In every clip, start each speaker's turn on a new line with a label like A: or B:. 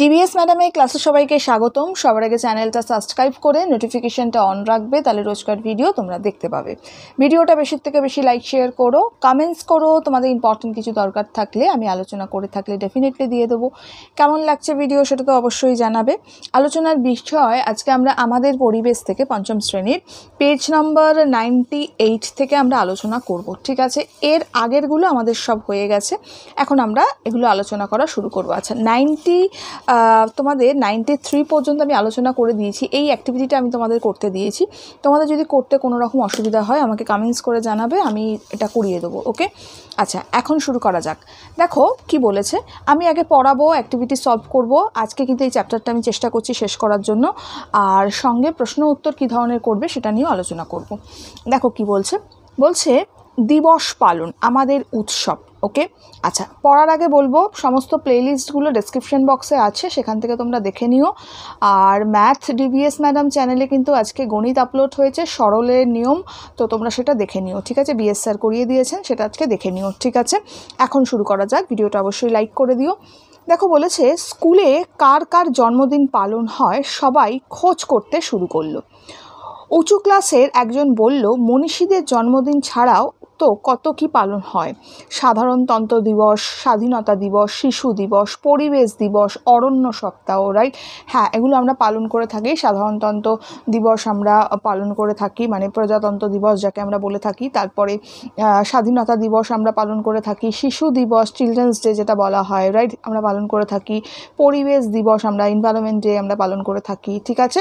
A: DBS ম্যাডামের ক্লাসে সবাইকে স্বাগতম সবার আগে চ্যানেলটা সাবস্ক্রাইব করে নোটিফিকেশানটা অন রাখবে তাহলে রোজকার ভিডিও তোমরা দেখতে পাবে ভিডিওটা বেশির থেকে বেশি লাইক শেয়ার করো কমেন্টস করো তোমাদের ইম্পর্টেন্ট কিছু দরকার থাকলে আমি আলোচনা করে থাকলে ডেফিনেটলি দিয়ে দেবো কেমন লাগছে ভিডিও সেটা তো অবশ্যই জানাবে আলোচনার বিষয় আজকে আমরা আমাদের পরিবেশ থেকে পঞ্চম শ্রেণীর পেজ নম্বর নাইনটি এইট থেকে আমরা আলোচনা করব ঠিক আছে এর আগেরগুলো আমাদের সব হয়ে গেছে এখন আমরা এগুলো আলোচনা করা শুরু করব আচ্ছা নাইনটি তোমাদের নাইনটি থ্রি পর্যন্ত আমি আলোচনা করে দিয়েছি এই অ্যাক্টিভিটিটা আমি তোমাদের করতে দিয়েছি তোমাদের যদি করতে কোনো রকম অসুবিধা হয় আমাকে কামেন্টস করে জানাবে আমি এটা করিয়ে দেবো ওকে আচ্ছা এখন শুরু করা যাক দেখো কি বলেছে আমি আগে পড়াবো অ্যাক্টিভিটি সলভ করব আজকে কিন্তু এই চ্যাপ্টারটা আমি চেষ্টা করছি শেষ করার জন্য আর সঙ্গে প্রশ্ন উত্তর কী ধরনের করবে সেটা নিয়েও আলোচনা করব দেখো কি বলছে বলছে দিবস পালন আমাদের উৎসব ওকে আচ্ছা পড়ার আগে বলবো সমস্ত প্লেলিস্টগুলো ডেসক্রিপশন বক্সে আছে সেখান থেকে তোমরা দেখে নিও আর ম্যাথ ডিবিএস ম্যাডাম চ্যানেলে কিন্তু আজকে গণিত আপলোড হয়েছে সরলের নিয়ম তো তোমরা সেটা দেখে নিও ঠিক আছে বিএস স্যার করিয়ে দিয়েছেন সেটা আজকে দেখে নিও ঠিক আছে এখন শুরু করা যাক ভিডিওটা অবশ্যই লাইক করে দিও দেখো বলেছে স্কুলে কার কার জন্মদিন পালন হয় সবাই খোঁজ করতে শুরু করলো উঁচু ক্লাসের একজন বলল মনীষীদের জন্মদিন ছাড়াও কত কত কি পালন হয় সাধারণতন্ত্র দিবস স্বাধীনতা দিবস শিশু দিবস পরিবেশ দিবস অরণ্য সপ্তাহ রাইট হ্যাঁ এগুলো আমরা পালন করে থাকি সাধারণতন্ত্র দিবস আমরা পালন করে থাকি মানে প্রজাতন্ত্র দিবস যাকে আমরা বলে থাকি তারপরে স্বাধীনতা দিবস আমরা পালন করে থাকি শিশু দিবস চিলড্রেন্স ডে যেটা বলা হয় রাইট আমরা পালন করে থাকি পরিবেশ দিবস আমরা এনভায়রনমেন্ট ডে আমরা পালন করে থাকি ঠিক আছে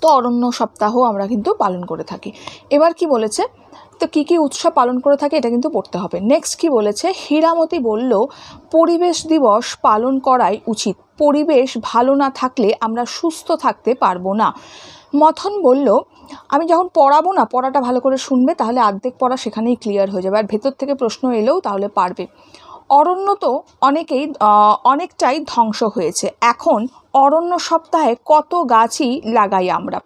A: তো অরণ্য সপ্তাহ আমরা কিন্তু পালন করে থাকি এবার কি বলেছে তো কী কী উৎসব পালন করে থাকে এটা কিন্তু পড়তে হবে নেক্সট কি বলেছে হীরামতি বলল পরিবেশ দিবস পালন করাই উচিত পরিবেশ ভালো না থাকলে আমরা সুস্থ থাকতে পারবো না মথন বলল আমি যখন পড়াবো না পড়াটা ভালো করে শুনবে তাহলে অর্ধেক পড়া সেখানেই ক্লিয়ার হয়ে যাবে আর ভেতর থেকে প্রশ্ন এলেও তাহলে পারবে অরণ্য তো অনেকেই অনেকটাই ধ্বংস হয়েছে এখন অরণ্য সপ্তাহে কত গাছই লাগাই আমরা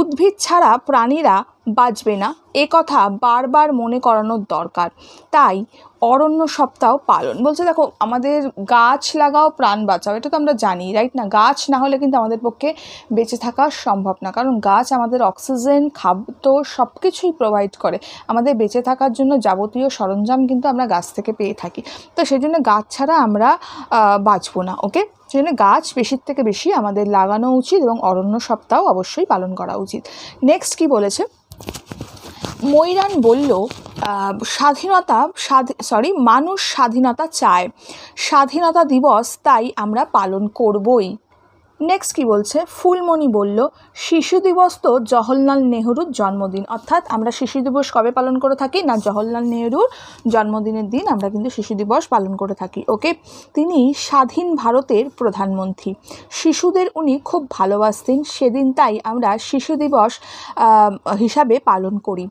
A: উদ্ভিদ ছাড়া প্রাণীরা বাঁচবে না এ কথা বারবার মনে করানোর দরকার তাই অরণ্য সপ্তাহ পালন বলছে দেখো আমাদের গাছ লাগাও প্রাণ বাঁচাও এটা তো আমরা জানি রাইট না গাছ না হলে কিন্তু আমাদের পক্ষে বেঁচে থাকা সম্ভব না কারণ গাছ আমাদের অক্সিজেন খাদ্য সব কিছুই প্রোভাইড করে আমাদের বেঁচে থাকার জন্য যাবতীয় সরঞ্জাম কিন্তু আমরা গাছ থেকে পেয়ে থাকি তো সেই জন্য গাছ ছাড়া আমরা বাঁচবো না ওকে সেই জন্য গাছ বেশির থেকে বেশি আমাদের লাগানো উচিত এবং অরণ্য সপ্তাহ অবশ্যই পালন করা উচিত নেক্সট কি বলেছে ময়রান বলল স্বাধীনতা সরি মানুষ স্বাধীনতা চায় স্বাধীনতা দিবস তাই আমরা পালন করবই নেক্সট কি বলছে ফুলমণি বলল শিশু দিবস তো জওহরলাল নেহরুর জন্মদিন অর্থাৎ আমরা শিশু দিবস কবে পালন করে থাকি না জওহরলাল নেহরুর জন্মদিনের দিন আমরা কিন্তু শিশু দিবস পালন করে থাকি ওকে তিনি স্বাধীন ভারতের প্রধানমন্ত্রী শিশুদের উনি খুব ভালোবাসতেন সেদিন তাই আমরা শিশু দিবস হিসাবে পালন করি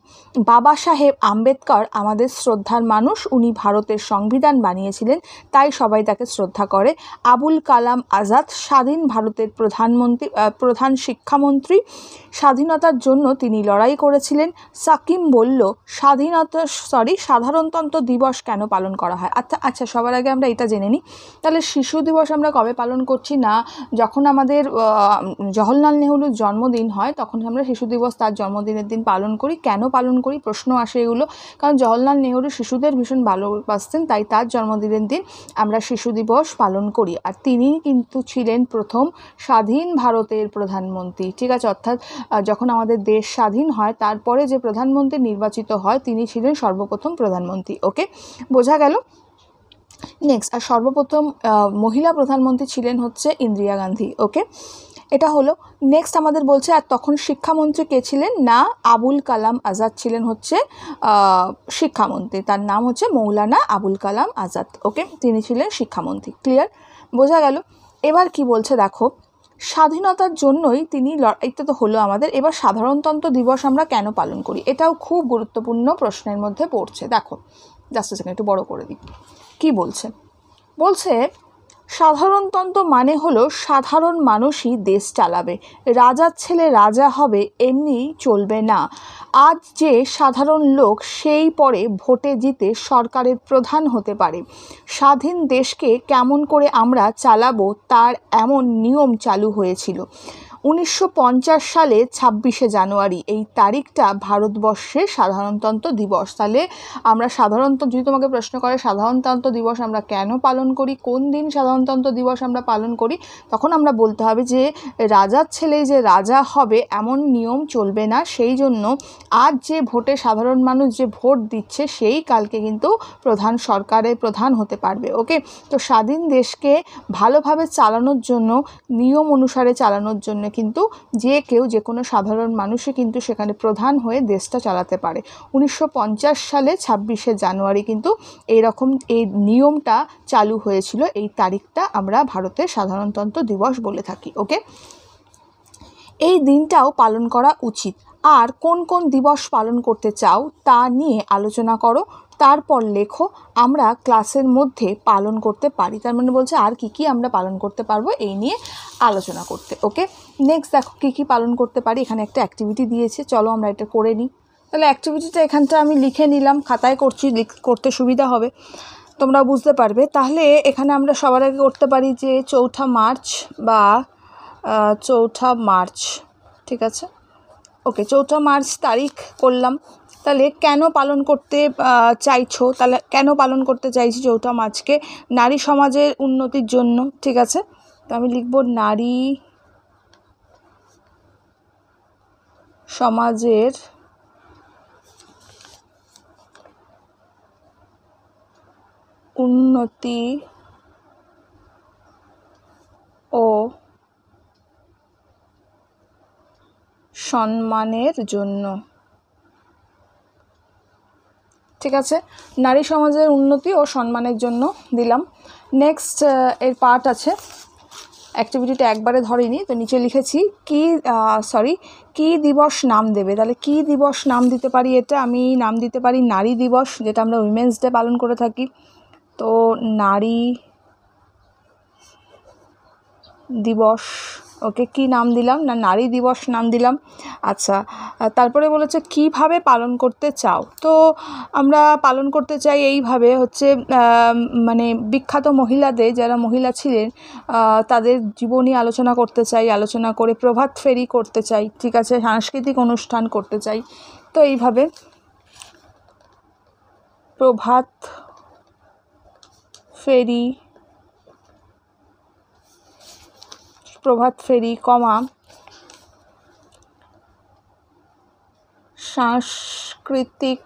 A: বাবা সাহেব আম্বেদকর আমাদের শ্রদ্ধার মানুষ উনি ভারতের সংবিধান বানিয়েছিলেন তাই সবাই তাকে শ্রদ্ধা করে আবুল কালাম আজাদ স্বাধীন ভারত ভারতের প্রধানমন্ত্রী প্রধান শিক্ষামন্ত্রী স্বাধীনতার জন্য তিনি লড়াই করেছিলেন সাকিম বলল স্বাধীনতা সরি সাধারণতন্ত্র দিবস কেন পালন করা হয় আচ্ছা আচ্ছা সবার আগে আমরা এটা জেনে নিই তাহলে শিশু দিবস আমরা কবে পালন করছি না যখন আমাদের জওহরলাল নেহরুর জন্মদিন হয় তখন আমরা শিশু দিবস তার জন্মদিনের দিন পালন করি কেন পালন করি প্রশ্ন আসে এগুলো কারণ জওহরলাল নেহরু শিশুদের ভীষণ ভালোবাসতেন তাই তার জন্মদিনের দিন আমরা শিশু দিবস পালন করি আর তিনি কিন্তু ছিলেন প্রথম স্বাধীন ভারতের প্রধানমন্ত্রী ঠিক আছে অর্থাৎ যখন আমাদের দেশ স্বাধীন হয় তারপরে যে প্রধানমন্ত্রী নির্বাচিত হয় তিনি ছিলেন সর্বপ্রথম প্রধানমন্ত্রী ওকে বোঝা গেল নেক্সট আর সর্বপ্রথম মহিলা প্রধানমন্ত্রী ছিলেন হচ্ছে ইন্দিরা গান্ধী ওকে এটা হলো নেক্সট আমাদের বলছে আর তখন শিক্ষামন্ত্রী কে ছিলেন না আবুল কালাম আজাদ ছিলেন হচ্ছে শিক্ষামন্ত্রী তার নাম হচ্ছে মৌলানা আবুল কালাম আজাদ ওকে তিনি ছিলেন শিক্ষামন্ত্রী ক্লিয়ার বোঝা গেল এবার কি বলছে দেখো স্বাধীনতার জন্যই তিনি লড়াইটা তো হলো আমাদের এবার সাধারণতন্ত্র দিবস আমরা কেন পালন করি এটাও খুব গুরুত্বপূর্ণ প্রশ্নের মধ্যে পড়ছে দেখো জাস্ট সেকেন্ড একটু বড় করে দিই কী বলছে বলছে সাধারণতন্ত্র মানে হলো সাধারণ মানুষই দেশ চালাবে রাজার ছেলে রাজা হবে এমনি চলবে না আজ যে সাধারণ লোক সেই পরে ভোটে জিতে সরকারের প্রধান হতে পারে স্বাধীন দেশকে কেমন করে আমরা চালাবো তার এমন নিয়ম চালু হয়েছিল উনিশশো সালে ছাব্বিশে জানুয়ারি এই তারিখটা ভারতবর্ষে সাধারণতন্ত্র দিবস তাহলে আমরা সাধারণত যদি তোমাকে প্রশ্ন করে সাধারণতন্ত্র দিবস আমরা কেন পালন করি কোন দিন সাধারণতন্ত্র দিবস আমরা পালন করি তখন আমরা বলতে হবে যে রাজার ছেলে যে রাজা হবে এমন নিয়ম চলবে না সেই জন্য আজ যে ভোটে সাধারণ মানুষ যে ভোট দিচ্ছে সেই কালকে কিন্তু প্রধান সরকারের প্রধান হতে পারবে ওকে তো স্বাধীন দেশকে ভালোভাবে চালানোর জন্য নিয়ম অনুসারে চালানোর জন্য সেখানে কিন্তু যে কেউ যে কোনো সাধারণ মানুষই কিন্তু সেখানে প্রধান হয়ে দেশটা চালাতে পারে উনিশশো সালে ছাব্বিশে জানুয়ারি কিন্তু এই রকম এই নিয়মটা চালু হয়েছিল এই তারিখটা আমরা ভারতের সাধারণতন্ত্র দিবস বলে থাকি ওকে এই দিনটাও পালন করা উচিত আর কোন কোন দিবস পালন করতে চাও তা নিয়ে আলোচনা করো তারপর লেখো আমরা ক্লাসের মধ্যে পালন করতে পারি তার মানে বলছে আর কি কি আমরা পালন করতে পারবো এই নিয়ে আলোচনা করতে ওকে নেক্সট দেখো কী কী পালন করতে পারি এখানে একটা অ্যাক্টিভিটি দিয়েছে চলো আমরা এটা করে নিই তাহলে অ্যাক্টিভিটিটা এখানটা আমি লিখে নিলাম খাতায় করছি করতে সুবিধা হবে তোমরা বুঝতে পারবে তাহলে এখানে আমরা সবার আগে করতে পারি যে চৌঠা মার্চ বা চৌঠা মার্চ ঠিক আছে ওকে চৌঠা মার্চ তারিখ করলাম তাহলে কেন পালন করতে চাইছো তাহলে কেন পালন করতে চাইছি চৌঠা মার্চকে নারী সমাজের উন্নতির জন্য ঠিক আছে তো আমি লিখব নারী সমাজের উন্নতি ও সম্মানের জন্য ঠিক আছে নারী সমাজের উন্নতি ও সম্মানের জন্য দিলাম নেক্সট এর পার্ট আছে অ্যাক্টিভিটিটা একবারে ধরিনি তো নিচে লিখেছি কি সরি কি দিবস নাম দেবে তাহলে কি দিবস নাম দিতে পারি এটা আমি নাম দিতে পারি নারী দিবস যেটা আমরা উইমেন্স ডে পালন করে থাকি তো নারী দিবস ওকে কি নাম দিলাম না নারী দিবস নাম দিলাম আচ্ছা তারপরে বলেছে কিভাবে পালন করতে চাও তো আমরা পালন করতে চাই এইভাবে হচ্ছে মানে বিখ্যাত মহিলাদের যারা মহিলা ছিলেন তাদের জীবনী আলোচনা করতে চাই আলোচনা করে প্রভাত ফেরি করতে চাই ঠিক আছে সাংস্কৃতিক অনুষ্ঠান করতে চাই তো এইভাবে প্রভাত ফেরি প্রভাত ফেরি কমা সাংস্কৃতিক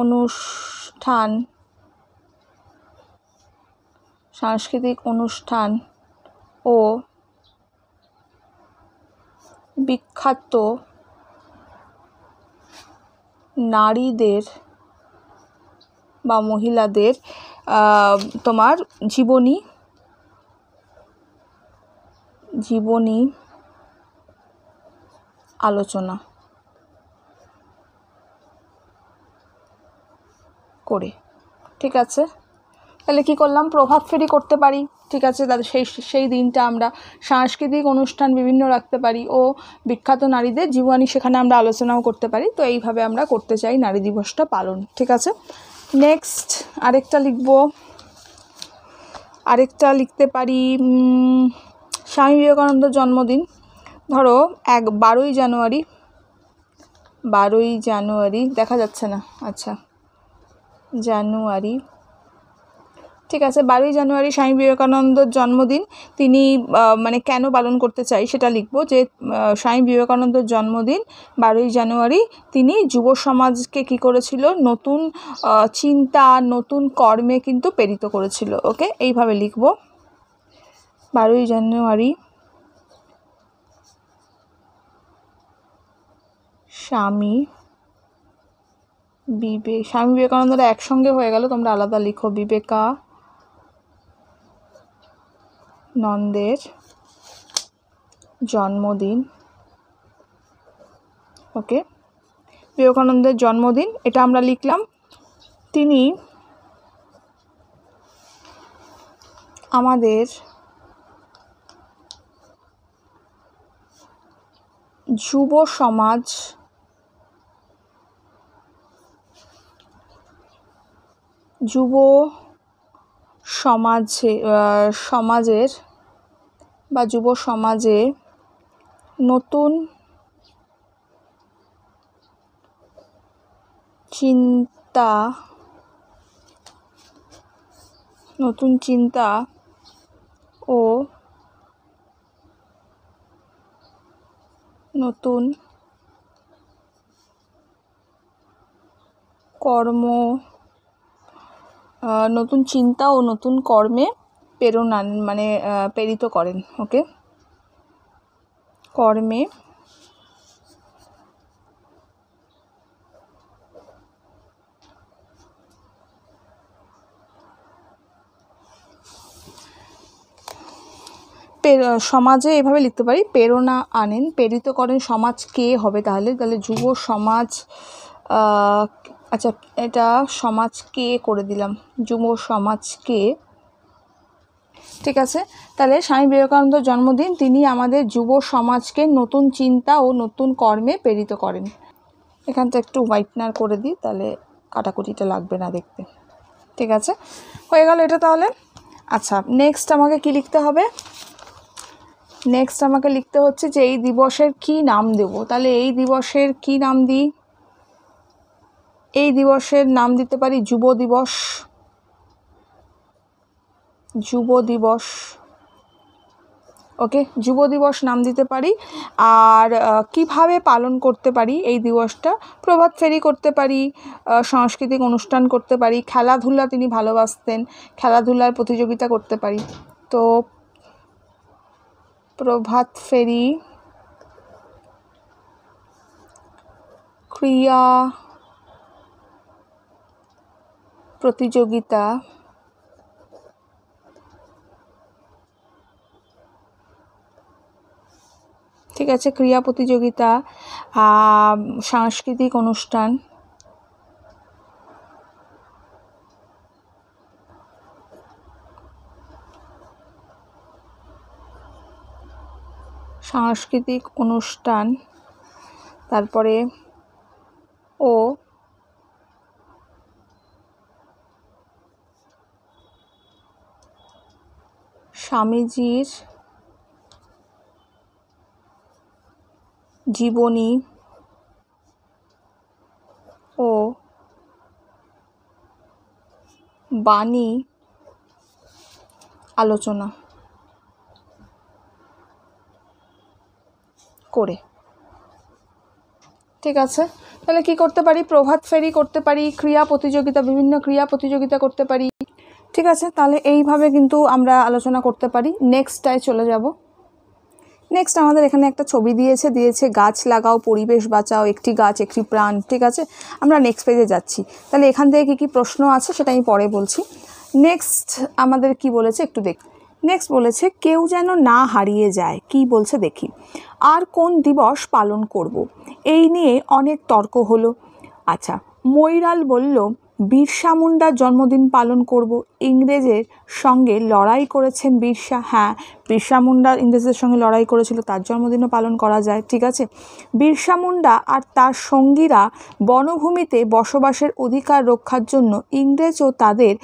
A: অনুষ্ঠান সাংস্কৃতিক অনুষ্ঠান ও বিখ্যাত নারীদের বা মহিলাদের তোমার জীবনী জীবনী আলোচনা করে ঠিক আছে তাহলে কী করলাম প্রভাব ফেরি করতে পারি ঠিক আছে তাদের সেই সেই দিনটা আমরা সাংস্কৃতিক অনুষ্ঠান বিভিন্ন রাখতে পারি ও বিখ্যাত নারীদের জীবনী সেখানে আমরা আলোচনাও করতে পারি তো এইভাবে আমরা করতে চাই নারী দিবসটা পালন ঠিক আছে নেক্সট আরেকটা লিখব আরেকটা লিখতে পারি স্বামী বিবেকানন্দ জন্মদিন ধরো এক বারোই জানুয়ারি বারোই জানুয়ারি দেখা যাচ্ছে না আচ্ছা জানুয়ারি ঠিক আছে বারোই জানুয়ারি স্বামী বিবেকানন্দর জন্মদিন তিনি মানে কেন পালন করতে চাই সেটা লিখবো যে স্বামী বিবেকানন্দর জন্মদিন বারোই জানুয়ারি তিনি যুব সমাজকে কি করেছিল নতুন চিন্তা নতুন কর্মে কিন্তু প্রেরিত করেছিল ওকে এইভাবে লিখবো বারোই জানুয়ারি স্বামী বিবে স্বামী বিবেকানন্দরা একসঙ্গে হয়ে গেল তোমরা আলাদা লিখো বিবেকা নন্দের জন্মদিন ওকে বিবেকানন্দের জন্মদিন এটা আমরা লিখলাম তিনি আমাদের যুব সমাজ যুব সমাজে সমাজের বা যুব সমাজে নতুন চিন্তা নতুন চিন্তা ও নতুন কর্ম নতুন চিন্তা ও নতুন কর্মে প্রেরণান মানে প্রেরিত করেন ওকে কর্মে সমাজে এভাবে লিখতে পারি প্রেরণা আনেন প্রেরিত করেন সমাজ কে হবে তাহলে তাহলে যুব সমাজ আচ্ছা এটা সমাজকে করে দিলাম যুব সমাজকে ঠিক আছে তাহলে স্বামী বিবেকানন্দ জন্মদিন তিনি আমাদের যুব সমাজকে নতুন চিন্তা ও নতুন কর্মে প্রেরিত করেন এখানটা একটু হোয়াইটনার করে দিই তাহলে কাটাকুটিটা লাগবে না দেখতে ঠিক আছে হয়ে গেল এটা তাহলে আচ্ছা নেক্সট আমাকে কি লিখতে হবে নেক্সট আমাকে লিখতে হচ্ছে যে এই দিবসের কি নাম দেব তাহলে এই দিবসের কি নাম দিই এই দিবসের নাম দিতে পারি যুব দিবস যুব দিবস ওকে যুব দিবস নাম দিতে পারি আর কিভাবে পালন করতে পারি এই দিবসটা প্রভাত ফেরি করতে পারি সাংস্কৃতিক অনুষ্ঠান করতে পারি খেলাধুলা তিনি ভালোবাসতেন খেলাধুলার প্রতিযোগিতা করতে পারি তো প্রভাত ফেরি ক্রিয়া প্রতিযোগিতা ঠিক আছে ক্রিয়া প্রতিযোগিতা সাংস্কৃতিক অনুষ্ঠান সাংস্কৃতিক অনুষ্ঠান তারপরে ও স্বামীজির জীবনী ও বাণী আলোচনা করে ঠিক আছে তাহলে কি করতে পারি প্রভাত ফেরি করতে পারি ক্রিয়া প্রতিযোগিতা বিভিন্ন ক্রিয়া প্রতিযোগিতা করতে পারি ঠিক আছে তাহলে এইভাবে কিন্তু আমরা আলোচনা করতে পারি নেক্সটটায় চলে যাব নেক্সট আমাদের এখানে একটা ছবি দিয়েছে দিয়েছে গাছ লাগাও পরিবেশ বাঁচাও একটি গাছ একটি প্রাণ ঠিক আছে আমরা নেক্সট পেজে যাচ্ছি তাহলে এখান থেকে কী কী প্রশ্ন আছে সেটা আমি পরে বলছি নেক্সট আমাদের কি বলেছে একটু দেখ নেক্সট বলেছে কেউ যেন না হারিয়ে যায় কি বলছে দেখি আর কোন দিবস পালন করব। এই নিয়ে অনেক তর্ক হলো আচ্ছা ময়রাল বলল বিরসা মুন্ডার জন্মদিন পালন করব ইংরেজের সঙ্গে লড়াই করেছেন বিরসা হ্যাঁ বিরসা মুন্ডা ইংরেজদের সঙ্গে লড়াই করেছিল তার জন্মদিনও পালন করা যায় ঠিক আছে বিরসা মুন্ডা আর তার সঙ্গীরা বনভূমিতে বসবাসের অধিকার রক্ষার জন্য ইংরেজ ও তাদের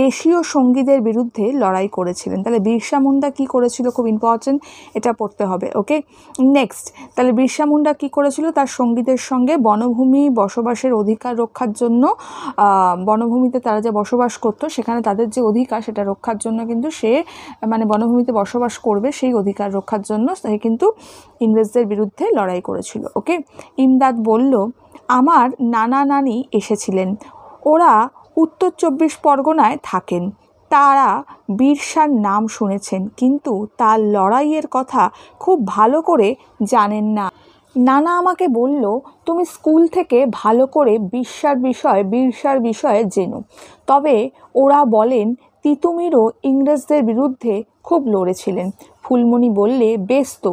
A: দেশীয় সঙ্গীদের বিরুদ্ধে লড়াই করেছিলেন তাহলে বিরসা মুন্ডা কী করেছিল খুব ইম্পর্টেন্ট এটা পড়তে হবে ওকে নেক্সট তাহলে বিরসা মুন্ডা কী করেছিল তার সঙ্গীদের সঙ্গে বনভূমি বসবাসের অধিকার রক্ষার জন্য বনভূমিতে তারা যে বসবাস করতো সেখানে তাদের তাদের যে অধিকার সেটা রক্ষার জন্য কিন্তু সে মানে বনভূমিতে বসবাস করবে সেই অধিকার রক্ষার জন্য সে কিন্তু ইংরেজদের বিরুদ্ধে লড়াই করেছিল ওকে ইমদাদ বলল আমার নানা নানি এসেছিলেন ওরা উত্তর চব্বিশ পরগনায় থাকেন তারা বীরসার নাম শুনেছেন কিন্তু তার লড়াইয়ের কথা খুব ভালো করে জানেন না নানা আমাকে বলল তুমি স্কুল থেকে ভালো করে বিশ্বার বিষয়ে বিরসার বিষয়ে জেনো তবে ওরা বলেন তিতুমিরও ইংরেজদের বিরুদ্ধে খুব লড়েছিলেন ফুলমণি বললে বেশ তো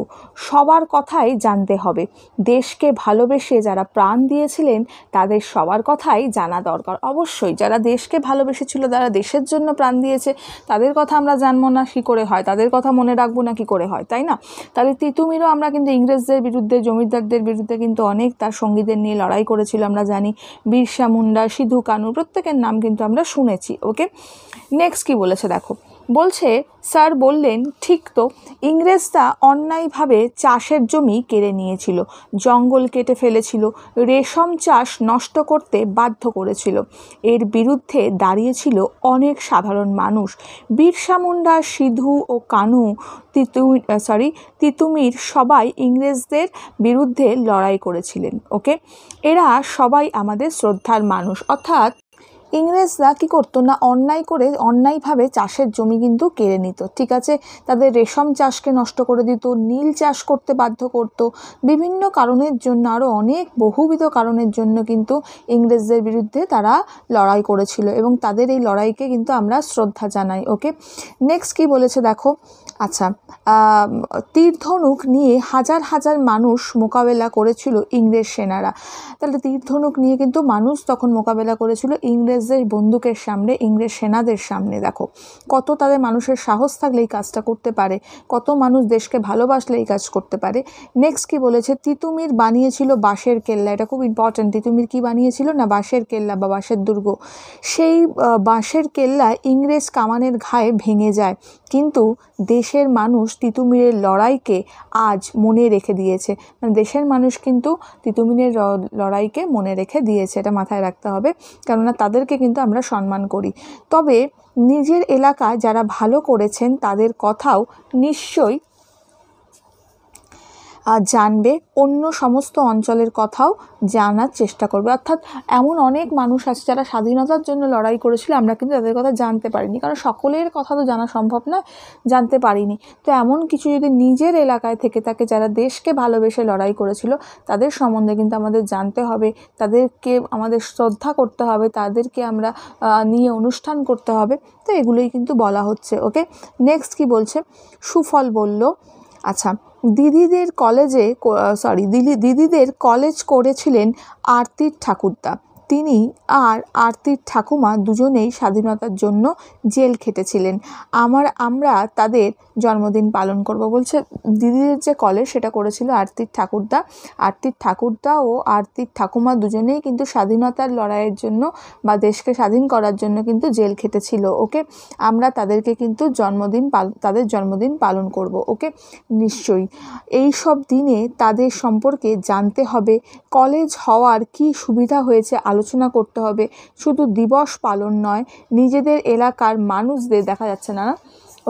A: সবার কথাই জানতে হবে দেশকে ভালোবেসে যারা প্রাণ দিয়েছিলেন তাদের সবার কথাই জানা দরকার অবশ্যই যারা দেশকে ভালোবেসেছিল যারা দেশের জন্য প্রাণ দিয়েছে তাদের কথা আমরা জানবো না কী করে হয় তাদের কথা মনে রাখবো না কী করে হয় তাই না তাহলে তিতুমিরও আমরা কিন্তু ইংরেজদের বিরুদ্ধে জমিদারদের বিরুদ্ধে কিন্তু অনেক তার সঙ্গীদের নিয়ে লড়াই করেছিল আমরা জানি বিরসা মুন্ডা সিধু কানু প্রত্যেকের নাম কিন্তু আমরা শুনেছি ওকে নেক্সট কি বলেছে দেখো বলছে স্যার বললেন ঠিক তো ইংরেজরা অন্যায়ভাবে চাষের জমি কেড়ে নিয়েছিল জঙ্গল কেটে ফেলেছিল রেশম চাষ নষ্ট করতে বাধ্য করেছিল এর বিরুদ্ধে দাঁড়িয়েছিল অনেক সাধারণ মানুষ বিরসা মুন্ডা সিধু ও কানু তিতু সরি তিতুমির সবাই ইংরেজদের বিরুদ্ধে লড়াই করেছিলেন ওকে এরা সবাই আমাদের শ্রদ্ধার মানুষ অর্থাৎ ইংরেজরা কী করতো না অন্যায় করে অন্যায়ভাবে চাষের জমি কিন্তু কেড়ে নিত ঠিক আছে তাদের রেশম চাষকে নষ্ট করে দিত নীল চাষ করতে বাধ্য করত বিভিন্ন কারণের জন্য আরও অনেক বহুবিধ কারণের জন্য কিন্তু ইংরেজদের বিরুদ্ধে তারা লড়াই করেছিল এবং তাদের এই লড়াইকে কিন্তু আমরা শ্রদ্ধা জানাই ওকে নেক্সট কি বলেছে দেখো আচ্ছা তীরধনুক নিয়ে হাজার হাজার মানুষ মোকাবেলা করেছিল ইংরেজ সেনারা তাহলে তীরধনুক নিয়ে কিন্তু মানুষ তখন মোকাবেলা করেছিল ইংরেজদের বন্দুকের সামনে ইংরেজ সেনাদের সামনে দেখো কত তাদের মানুষের সাহস থাকলে এই কাজটা করতে পারে কত মানুষ দেশকে ভালোবাসলে এই কাজ করতে পারে নেক্সট কি বলেছে তিতুমির বানিয়েছিল বাঁশের কেল্লা এটা খুব ইম্পর্ট্যান্ট তিতুমির কি বানিয়েছিল না বাঁশের কেল্লা বা বাঁশের দুর্গ সেই বাঁশের কেল্লা ইংরেজ কামানের ঘায়ে ভেঙে যায় কিন্তু দেশের মানুষ তিতুমিরের লড়াইকে আজ মনে রেখে দিয়েছে মানে দেশের মানুষ কিন্তু তিতুমিরের লড়াইকে মনে রেখে দিয়েছে এটা মাথায় রাখতে হবে কেননা তাদেরকে কিন্তু আমরা সম্মান করি তবে নিজের এলাকা যারা ভালো করেছেন তাদের কথাও নিশ্চয়ই জানবে অন্য সমস্ত অঞ্চলের কথাও জানার চেষ্টা করবে অর্থাৎ এমন অনেক মানুষ আছে যারা স্বাধীনতার জন্য লড়াই করেছিল আমরা কিন্তু তাদের কথা জানতে পারিনি কারণ সকলের কথা তো জানা সম্ভব না জানতে পারিনি তো এমন কিছু যদি নিজের এলাকায় থেকে থাকে যারা দেশকে ভালোবেসে লড়াই করেছিল তাদের সম্বন্ধে কিন্তু আমাদের জানতে হবে তাদেরকে আমাদের শ্রদ্ধা করতে হবে তাদেরকে আমরা নিয়ে অনুষ্ঠান করতে হবে তো এগুলোই কিন্তু বলা হচ্ছে ওকে নেক্সট কি বলছে সুফল বলল আচ্ছা দিদিদের কলেজে সরি দিদিদের কলেজ করেছিলেন আরতির ঠাকুরদা তিনি আর আরতির ঠাকুমা দুজনেই স্বাধীনতার জন্য জেল খেটেছিলেন আমার আমরা তাদের জন্মদিন পালন করব বলছে দিদির যে কলেজ সেটা করেছিল আরতির ঠাকুরদা আরতির ঠাকুরদা ও আরতির ঠাকুমা দুজনেই কিন্তু স্বাধীনতার লড়াইয়ের জন্য বা দেশকে স্বাধীন করার জন্য কিন্তু জেল খেটেছিল ওকে আমরা তাদেরকে কিন্তু জন্মদিন পাল তাদের জন্মদিন পালন করব ওকে নিশ্চয়ই এই সব দিনে তাদের সম্পর্কে জানতে হবে কলেজ হওয়ার কি সুবিধা হয়েছে আলোচনা আলোচনা করতে হবে শুধু দিবস পালন নয় নিজেদের এলাকার মানুষদের দেখা যাচ্ছে না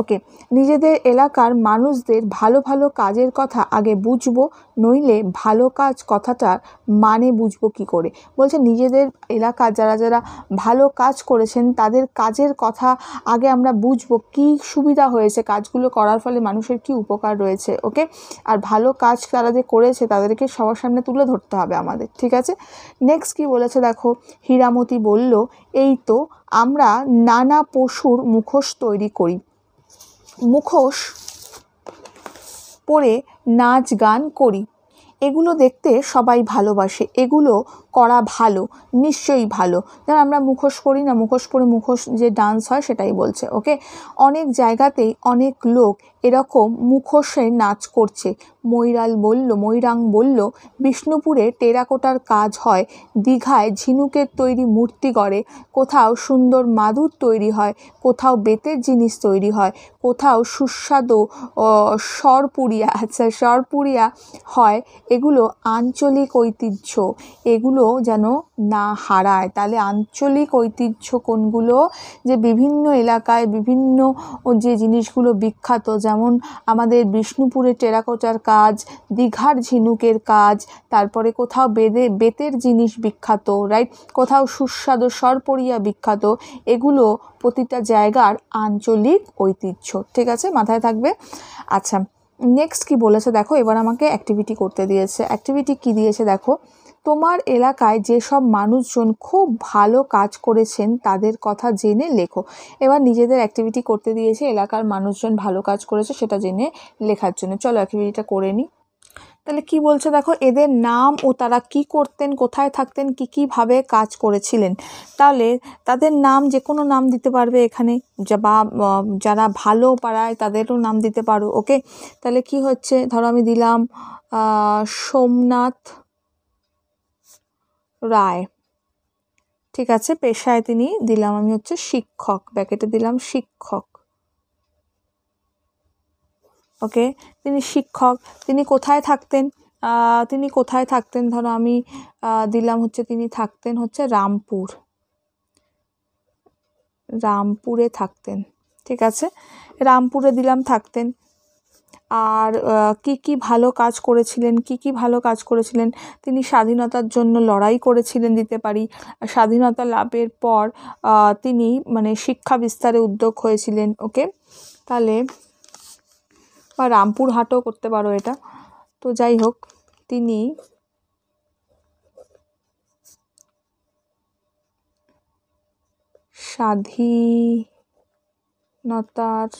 A: ওকে নিজেদের এলাকার মানুষদের ভালো ভালো কাজের কথা আগে বুঝবো নইলে ভালো কাজ কথাটার মানে বুঝবো কি করে বলছে নিজেদের এলাকা যারা যারা ভালো কাজ করেছেন তাদের কাজের কথা আগে আমরা বুঝবো কি সুবিধা হয়েছে কাজগুলো করার ফলে মানুষের কি উপকার রয়েছে ওকে আর ভালো কাজ তারা যে করেছে তাদেরকে সবার সামনে তুলে ধরতে হবে আমাদের ঠিক আছে নেক্সট কি বলেছে দেখো হীরামতি বলল এই তো আমরা নানা পশুর মুখোশ তৈরি করি মুখোশ পরে নাচ গান করি এগুলো দেখতে সবাই ভালোবাসে এগুলো করা ভালো নিশ্চয়ই ভালো যেমন আমরা মুখোশ করি না মুখোশ পরে মুখোশ যে ডান্স হয় সেটাই বলছে ওকে অনেক জায়গাতেই অনেক লোক এরকম মুখোশে নাচ করছে মৈরাল বলল মৈরাং বলল বিষ্ণুপুরে টেরাকোটার কাজ হয় দীঘায় ঝিনুকের তৈরি মূর্তি গড়ে কোথাও সুন্দর মাদুর তৈরি হয় কোথাও বেতের জিনিস তৈরি হয় কোথাও সুস্বাদু সরপুরিয়া আচ্ছা সরপুরিয়া হয় এগুলো আঞ্চলিক ঐতিহ্য এগুলো যেন না হারায় তাহলে আঞ্চলিক ঐতিহ্য কোনগুলো যে বিভিন্ন এলাকায় বিভিন্ন যে জিনিসগুলো বিখ্যাত যেমন আমাদের বিষ্ণুপুরে টেরাকোটার কাজ কাজ দীঘার ঝিনুকের কাজ তারপরে কোথাও বেদে বেতের জিনিস বিখ্যাত রাইট কোথাও সুস্বাদু সরপরিয়া বিখ্যাত এগুলো প্রতিটা জায়গার আঞ্চলিক ঐতিহ্য ঠিক আছে মাথায় থাকবে আচ্ছা নেক্সট কি বলেছে দেখো এবার আমাকে অ্যাক্টিভিটি করতে দিয়েছে অ্যাক্টিভিটি কি দিয়েছে দেখো তোমার এলাকায় যেসব মানুষজন খুব ভালো কাজ করেছেন তাদের কথা জেনে লেখো এবার নিজেদের অ্যাক্টিভিটি করতে দিয়েছে এলাকার মানুষজন ভালো কাজ করেছে সেটা জেনে লেখার জন্য চলো অ্যাক্টিভিটিটা করে নিই তাহলে কি বলছে দেখো এদের নাম ও তারা কি করতেন কোথায় থাকতেন কী কীভাবে কাজ করেছিলেন তাহলে তাদের নাম যে কোনো নাম দিতে পারবে এখানে বা যারা ভালো পাড়ায় তাদেরও নাম দিতে পারো ওকে তাহলে কি হচ্ছে ধরো আমি দিলাম সোমনাথ রায় ঠিক আছে পেশায় তিনি দিলাম আমি হচ্ছে শিক্ষক ব্যাকেটে দিলাম শিক্ষক ওকে তিনি শিক্ষক তিনি কোথায় থাকতেন তিনি কোথায় থাকতেন ধরো আমি দিলাম হচ্ছে তিনি থাকতেন হচ্ছে রামপুর রামপুরে থাকতেন ঠিক আছে রামপুরে দিলাম থাকতেন আর কি কি ভালো কাজ করেছিলেন কি কি ভালো কাজ করেছিলেন তিনি স্বাধীনতার জন্য লড়াই করেছিলেন দিতে পারি স্বাধীনতা লাভের পর তিনি মানে শিক্ষা বিস্তারে উদ্যোগ হয়েছিলেন ওকে তাহলে বা রামপুর হাটও করতে পারো এটা তো যাই হোক তিনি স্বাধীনতার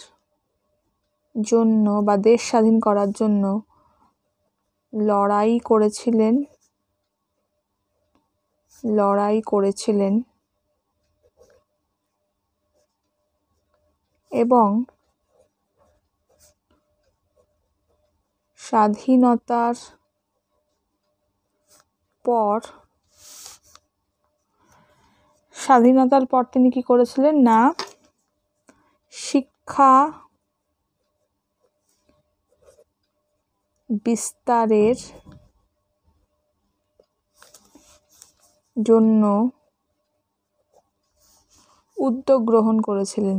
A: জন্য বা দেশ স্বাধীন করার জন্য লড়াই করেছিলেন লড়াই করেছিলেন এবং স্বাধীনতার পর স্বাধীনতার পর তিনি কি করেছিলেন না শিক্ষা বিস্তারের জন্য উদ্যোগ গ্রহণ করেছিলেন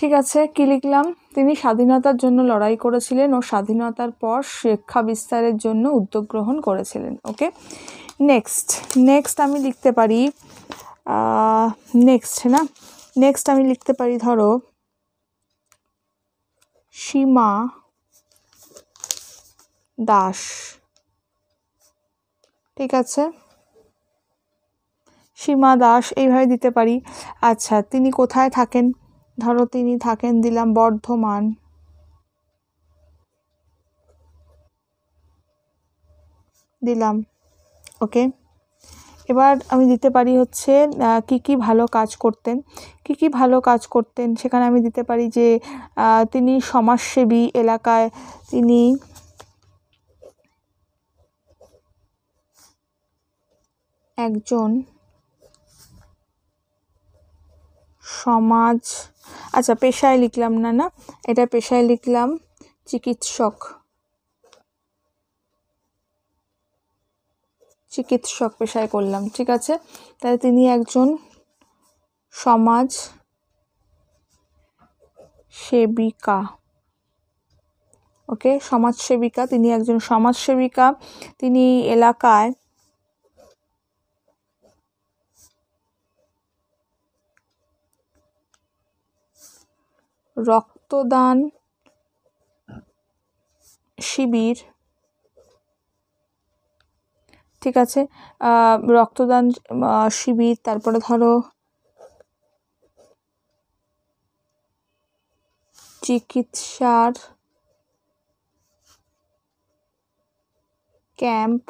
A: ঠিক আছে কী লিখলাম তিনি স্বাধীনতার জন্য লড়াই করেছিলেন ও স্বাধীনতার পর শিক্ষা বিস্তারের জন্য উদ্যোগ গ্রহণ করেছিলেন ওকে নেক্সট নেক্সট আমি লিখতে পারি নেক্সট না নেক্সট আমি লিখতে পারি ধরো সীমা দাস ঠিক আছে সীমা দাস এইভাবে দিতে পারি আচ্ছা তিনি কোথায় থাকেন ধরো তিনি থাকেন দিলাম বর্ধমান দিলাম ওকে এবার আমি দিতে পারি হচ্ছে কি কি ভালো কাজ করতেন কি কি ভালো কাজ করতেন সেখানে আমি দিতে পারি যে তিনি সমাজসেবী এলাকায় তিনি একজন সমাজ আচ্ছা পেশায় লিখলাম না না এটা পেশায় লিখলাম চিকিৎসক চিকিৎসক পেশায় করলাম ঠিক আছে তাহলে তিনি একজন সমাজ সেবিকা ওকে সমাজসেবিকা তিনি একজন সমাজসেবিকা তিনি এলাকায় রক্তদান শিবির ঠিক আছে রক্তদান শিবির তারপরে ধরো চিকিৎসার ক্যাম্প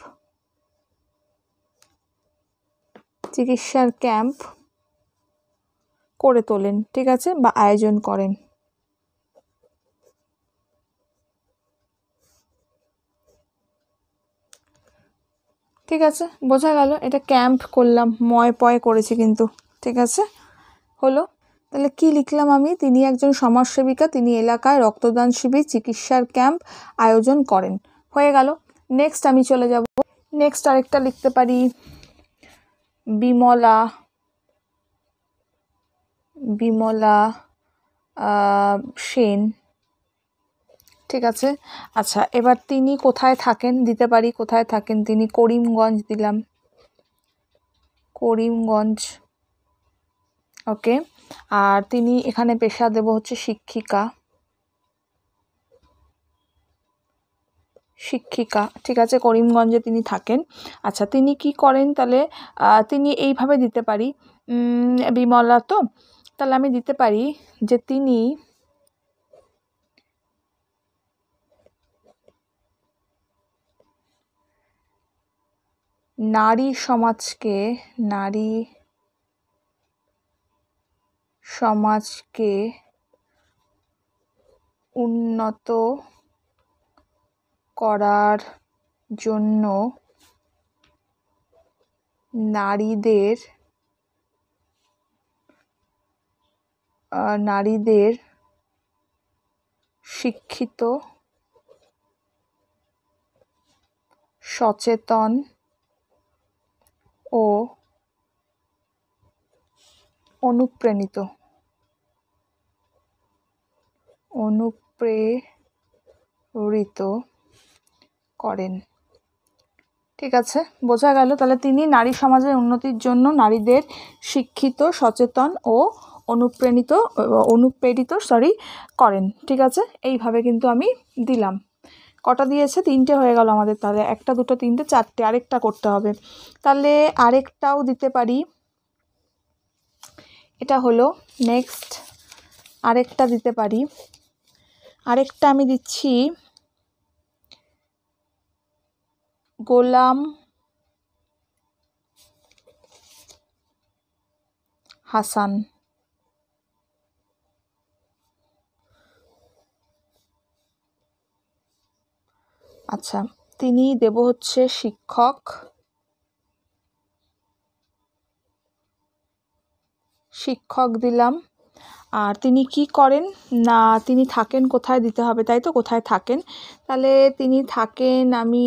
A: চিকিৎসার ক্যাম্প করে তোলেন ঠিক আছে বা আয়োজন করেন ঠিক আছে বোঝা গেল এটা ক্যাম্প করলাম ময় পয় করেছি কিন্তু ঠিক আছে হলো তাহলে কি লিখলাম আমি তিনি একজন সমাজসেবিকা তিনি এলাকায় রক্তদান শিবির চিকিৎসার ক্যাম্প আয়োজন করেন হয়ে গেল নেক্সট আমি চলে যাব নেক্সট আরেকটা লিখতে পারি বিমলা বিমলা সেন ঠিক আছে আচ্ছা এবার তিনি কোথায় থাকেন দিতে পারি কোথায় থাকেন তিনি করিমগঞ্জ দিলাম করিমগঞ্জ ওকে আর তিনি এখানে পেশা দেব হচ্ছে শিক্ষিকা শিক্ষিকা ঠিক আছে করিমগঞ্জে তিনি থাকেন আচ্ছা তিনি কি করেন তাহলে তিনি এইভাবে দিতে পারি বিমলা তো তাহলে আমি দিতে পারি যে তিনি নারী সমাজকে নারী সমাজকে উন্নত করার জন্য নারীদের নারীদের শিক্ষিত সচেতন ও অনুপ্রাণিত অনুপ্রেরিত করেন ঠিক আছে বোঝা গেল তাহলে তিনি নারী সমাজের উন্নতির জন্য নারীদের শিক্ষিত সচেতন ও অনুপ্রাণিত অনুপ্রেরিত সরি করেন ঠিক আছে এইভাবে কিন্তু আমি দিলাম কটা দিয়েছে তিনটে হয়ে গেল আমাদের তাহলে একটা দুটো তিনটে চারটে আরেকটা করতে হবে তাহলে আরেকটাও দিতে পারি এটা হলো নেক্সট আরেকটা দিতে পারি আরেকটা আমি দিচ্ছি গোলাম হাসান আচ্ছা তিনি দেব হচ্ছে শিক্ষক শিক্ষক দিলাম আর তিনি কি করেন না তিনি থাকেন কোথায় দিতে হবে তাই তো কোথায় থাকেন তাহলে তিনি থাকেন আমি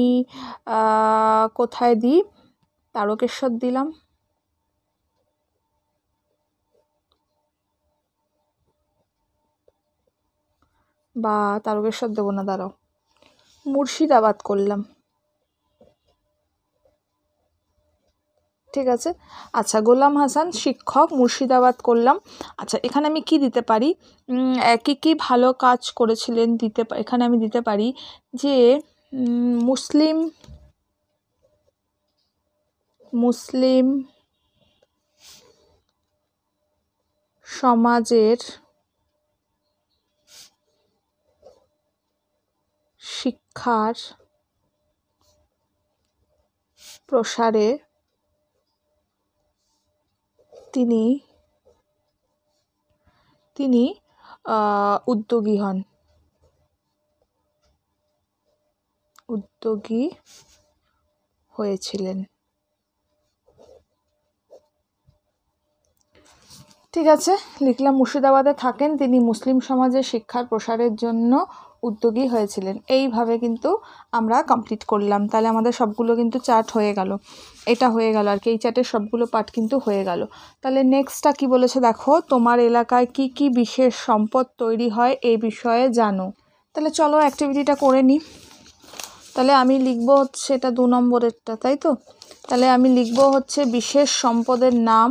A: কোথায় দিই তারকেশ্বর দিলাম বা তারকেশ্বর দেবো না দাঁড়াও মুর্শিদাবাদ করলাম ঠিক আছে আচ্ছা গোলাম হাসান শিক্ষক মুর্শিদাবাদ করলাম আচ্ছা এখানে আমি কি দিতে পারি একই কী ভালো কাজ করেছিলেন দিতে এখানে আমি দিতে পারি যে মুসলিম মুসলিম সমাজের শিক্ষার প্রসারে তিনি তিনি উদ্যোগী হন উদ্যোগী হয়েছিলেন ঠিক আছে লিখলাম মুর্শিদাবাদে থাকেন তিনি মুসলিম সমাজে শিক্ষার প্রসারের জন্য উদ্যোগী হয়েছিলেন এইভাবে কিন্তু আমরা কমপ্লিট করলাম তাহলে আমাদের সবগুলো কিন্তু চার্ট হয়ে গেল এটা হয়ে গেল আর কি এই চার্টের সবগুলো পার্ট কিন্তু হয়ে গেল তাহলে নেক্সটটা কি বলেছে দেখো তোমার এলাকায় কি কি বিশেষ সম্পদ তৈরি হয় এই বিষয়ে জানো তাহলে চলো অ্যাক্টিভিটিটা করে নিই তাহলে আমি লিখব হচ্ছে এটা দু নম্বরেরটা তাই তো তাহলে আমি লিখব হচ্ছে বিশেষ সম্পদের নাম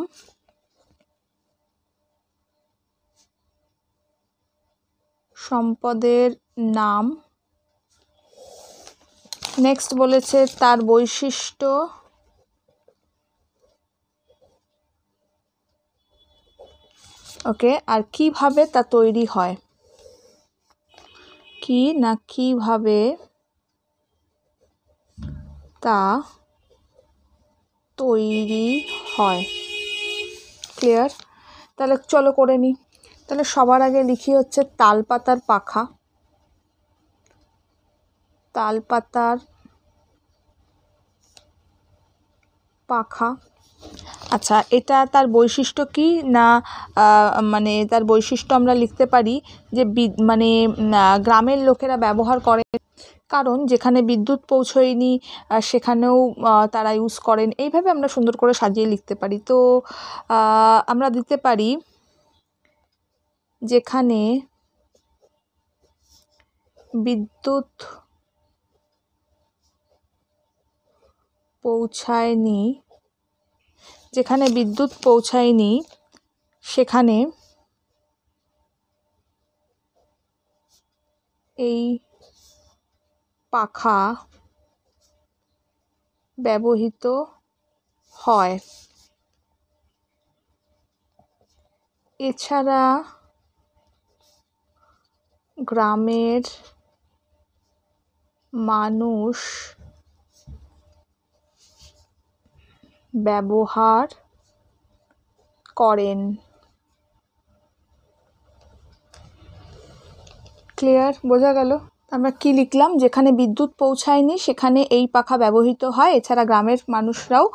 A: সম্পদের নাম নেক্সট বলেছে তার বৈশিষ্ট্য ওকে আর কিভাবে তা তৈরি হয় কি না কিভাবে তা তৈরি হয় ক্লিয়ার তাহলে চলো করে নিই তাহলে সবার আগে লিখি হচ্ছে তালপাতার পাখা তাল পাতার পাখা আচ্ছা এটা তার বৈশিষ্ট্য কি না মানে তার বৈশিষ্ট্য আমরা লিখতে পারি যে মানে গ্রামের লোকেরা ব্যবহার করে কারণ যেখানে বিদ্যুৎ পৌঁছয়নি সেখানেও তারা ইউজ করেন এইভাবে আমরা সুন্দর করে সাজিয়ে লিখতে পারি তো আমরা দিতে পারি যেখানে বিদ্যুৎ পৌঁছায়নি যেখানে বিদ্যুৎ পৌঁছায়নি সেখানে এই পাখা ব্যবহৃত হয় এছাড়া গ্রামের মানুষ ব্যবহার করেন ক্লিয়ার বোঝা গেল আমরা কি লিখলাম যেখানে বিদ্যুৎ পৌঁছায়নি সেখানে এই পাখা ব্যবহৃত হয় এছাড়া গ্রামের মানুষরাও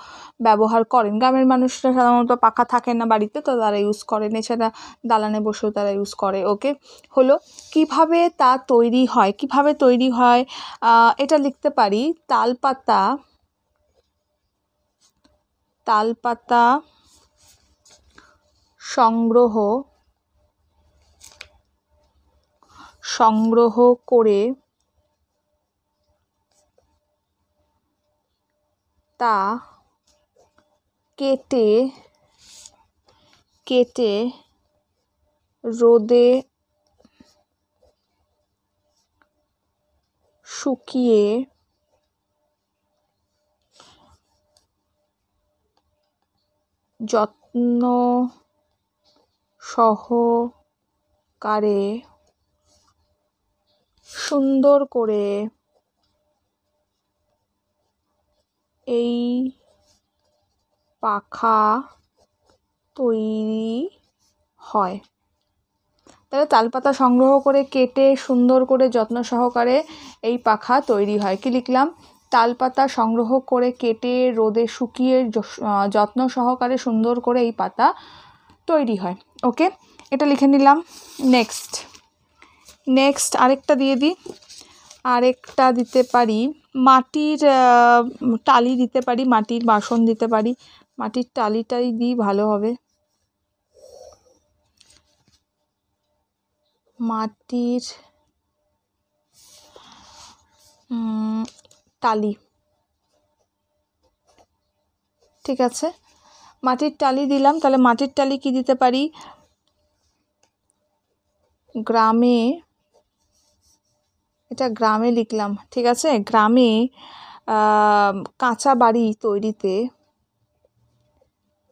A: ব্যবহার করেন গ্রামের মানুষরা সাধারণত পাখা থাকে না বাড়িতে তো তারা ইউজ করেন এছাড়া দালানে বসেও তারা ইউজ করে ওকে হলো কিভাবে তা তৈরি হয় কিভাবে তৈরি হয় এটা লিখতে পারি তালপাতা তালপাতা সংগ্রহ সংগ্রহ করে তা কেটে কেটে রোদে শুকিয়ে যত্ন সহকারে সুন্দর করে এই পাখা তৈরি হয় তাহলে তালপাতা সংগ্রহ করে কেটে সুন্দর করে যত্ন সহকারে এই পাখা তৈরি হয় কি লিখলাম তালপাতা সংগ্রহ করে কেটে রোদে শুকিয়ে যত্ন সহকারে সুন্দর করে এই পাতা তৈরি হয় ওকে এটা লিখে নিলাম নেক্সট নেক্সট আরেকটা দিয়ে দিই আরেকটা দিতে পারি মাটির টালি দিতে পারি মাটির বাসন দিতে পারি মাটির টালিটাই দিই ভালো হবে মাটির টালি ঠিক আছে মাটির টালি দিলাম তাহলে মাটির টালি কি দিতে পারি গ্রামে এটা গ্রামে লিখলাম ঠিক আছে গ্রামে কাঁচা বাড়ি তৈরিতে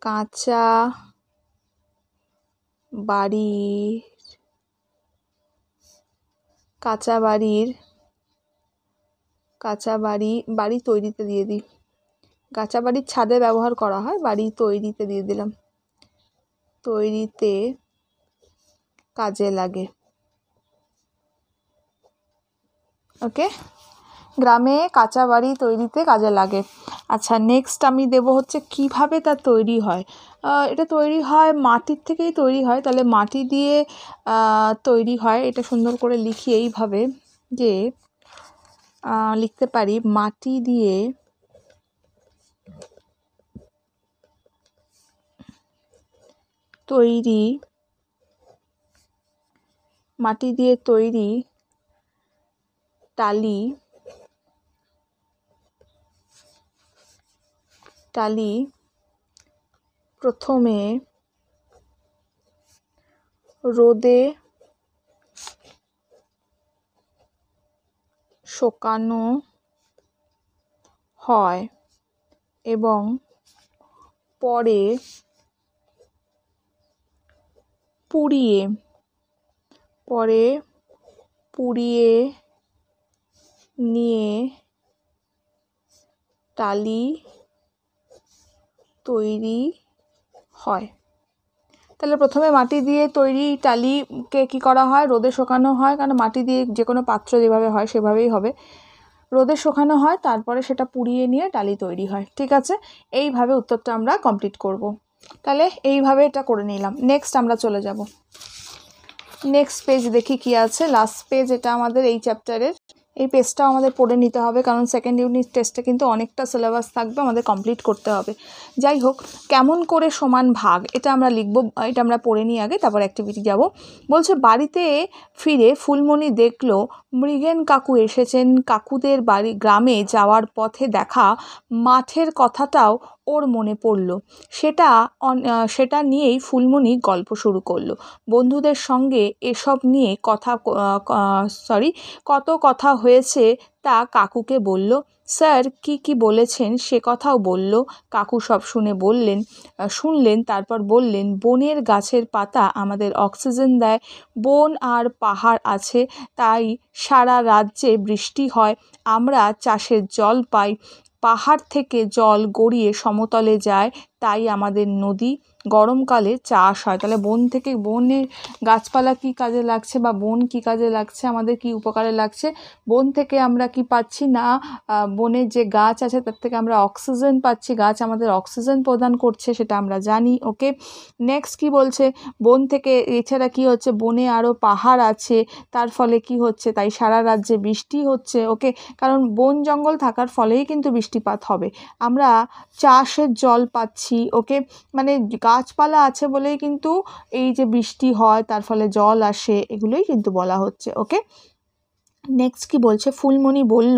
A: কাঁচা বাড়ি কাঁচা বাড়ির কাঁচা বাড়ি বাড়ি তৈরিতে দিয়ে দিই কাঁচা বাড়ির ছাদে ব্যবহার করা হয় বাড়ি তৈরিতে দিয়ে দিলাম তৈরিতে কাজে লাগে ওকে গ্রামে কাঁচা বাড়ি তৈরিতে কাজে লাগে আচ্ছা নেক্সট আমি দেব হচ্ছে কিভাবে তা তৈরি হয় এটা তৈরি হয় মাটির থেকেই তৈরি হয় তাহলে মাটি দিয়ে তৈরি হয় এটা সুন্দর করে লিখি এইভাবে যে লিখতে পারি মাটি দিয়ে তৈরি মাটি দিয়ে তৈরি টালি টালি প্রথমে রোদে শোকানো হয় এবং পরে পুড়িয়ে পরে পুড়িয়ে নিয়ে টালি তৈরি হয় তাহলে প্রথমে মাটি দিয়ে তৈরি টালিকে কী করা হয় রোদে শোকানো হয় কারণ মাটি দিয়ে যে কোনো পাত্র যেভাবে হয় সেভাবেই হবে রোদে শোকানো হয় তারপরে সেটা পুড়িয়ে নিয়ে টালি তৈরি হয় ঠিক আছে এইভাবে উত্তরটা আমরা কমপ্লিট করব। তাহলে এইভাবে এটা করে নিলাম নেক্সট আমরা চলে যাব নেক্সট পেজ দেখি কি আছে লাস্ট পেজ এটা আমাদের এই চ্যাপ্টারের এই পেজটাও আমাদের পড়ে নিতে হবে কারণ সেকেন্ড ইউনিট টেস্টে কিন্তু অনেকটা সিলেবাস থাকবে আমাদের কমপ্লিট করতে হবে যাই হোক কেমন করে সমান ভাগ এটা আমরা লিখব এটা আমরা পড়ে নিই আগে তারপর অ্যাক্টিভিটি যাব বলছে বাড়িতে ফিরে ফুলমণি দেখলো মৃগেন কাকু এসেছেন কাকুদের বাড়ি গ্রামে যাওয়ার পথে দেখা মাঠের কথাটাও ওর মনে পড়ল সেটা সেটা নিয়েই ফুলমণি গল্প শুরু করল বন্ধুদের সঙ্গে এসব নিয়ে কথা সরি কত কথা হয়েছে তা কাকুকে বলল স্যার কি কি বলেছেন সে কথাও বলল কাকু সব শুনে বললেন শুনলেন তারপর বললেন বনের গাছের পাতা আমাদের অক্সিজেন দেয় বন আর পাহাড় আছে তাই সারা রাজ্যে বৃষ্টি হয় আমরা চাষের জল পাই পাহাড় থেকে জল গড়িয়ে সমতলে যায় তাই আমাদের নদী গরমকালে চাষ হয় তাহলে বন থেকে বনের গাছপালা কী কাজে লাগছে বা বন কী কাজে লাগছে আমাদের কী উপকারে লাগছে বন থেকে আমরা কি পাচ্ছি না বনের যে গাছ আছে তার থেকে আমরা অক্সিজেন পাচ্ছি গাছ আমাদের অক্সিজেন প্রদান করছে সেটা আমরা জানি ওকে নেক্সট কি বলছে বন থেকে এছাড়া কি হচ্ছে বনে আরও পাহাড় আছে তার ফলে কি হচ্ছে তাই সারা রাজ্যে বৃষ্টি হচ্ছে ওকে কারণ বন জঙ্গল থাকার ফলেই কিন্তু বৃষ্টিপাত হবে আমরা চাষের জল পাচ্ছি ওকে মানে গাছ গাছপালা আছে বলেই কিন্তু এই যে বৃষ্টি হয় তার ফলে জল আসে এগুলোই কিন্তু বলা হচ্ছে ওকে নেক্সট কি বলছে ফুলমণি বলল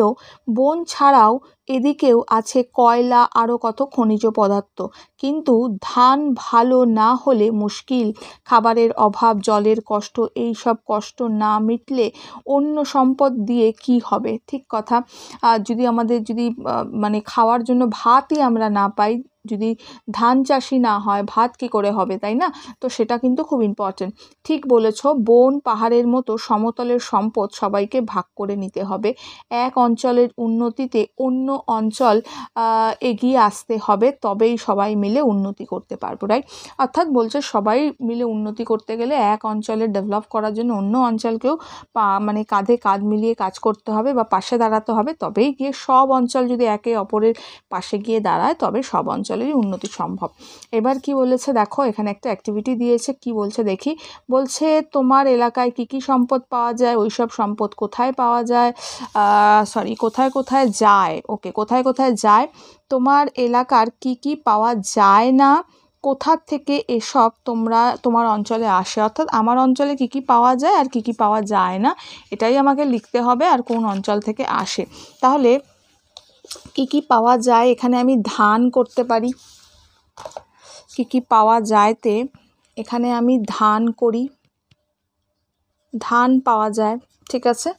A: বন ছাড়াও এদিকেও আছে কয়লা আরও কত খনিজ পদার্থ কিন্তু ধান ভালো না হলে মুশকিল খাবারের অভাব জলের কষ্ট এই সব কষ্ট না মিটলে অন্য সম্পদ দিয়ে কি হবে ঠিক কথা যদি আমাদের যদি মানে খাওয়ার জন্য ভাতই আমরা না পাই যদি ধান চাষি না হয় ভাত কি করে হবে তাই না তো সেটা কিন্তু খুব ইম্পর্টেন্ট ঠিক বলেছ বন পাহাড়ের মতো সমতলের সম্পদ সবাইকে ভাগ করে নিতে হবে এক অঞ্চলের উন্নতিতে অন্য অঞ্চল এগিয়ে আসতে হবে তবেই সবাই মিলে উন্নতি করতে পারবো রাইট অর্থাৎ বলছে সবাই মিলে উন্নতি করতে গেলে এক অঞ্চলে ডেভেলপ করার জন্য অন্য অঞ্চলকেও মানে কাঁধে কাঁধ মিলিয়ে কাজ করতে হবে বা পাশে দাঁড়াতে হবে তবেই গিয়ে সব অঞ্চল যদি একে অপরের পাশে গিয়ে দাঁড়ায় তবে সব অঞ্চল চলেই উন্নতি সম্ভব এবার কি বলেছে দেখো এখানে একটা অ্যাক্টিভিটি দিয়েছে কি বলছে দেখি বলছে তোমার এলাকায় কি কি সম্পদ পাওয়া যায় ওই সব সম্পদ কোথায় পাওয়া যায় সরি কোথায় কোথায় যায় ওকে কোথায় কোথায় যায় তোমার এলাকার কি কি পাওয়া যায় না কোথা থেকে এসব তোমরা তোমার অঞ্চলে আসে অর্থাৎ আমার অঞ্চলে কি কি পাওয়া যায় আর কি কি পাওয়া যায় না এটাই আমাকে লিখতে হবে আর কোন অঞ্চল থেকে আসে তাহলে কি কি পাওয়া যায় এখানে আমি ধান করতে পারি কি কি পাওয়া যায়তে এখানে আমি ধান করি ধান পাওয়া যায় ঠিক আছে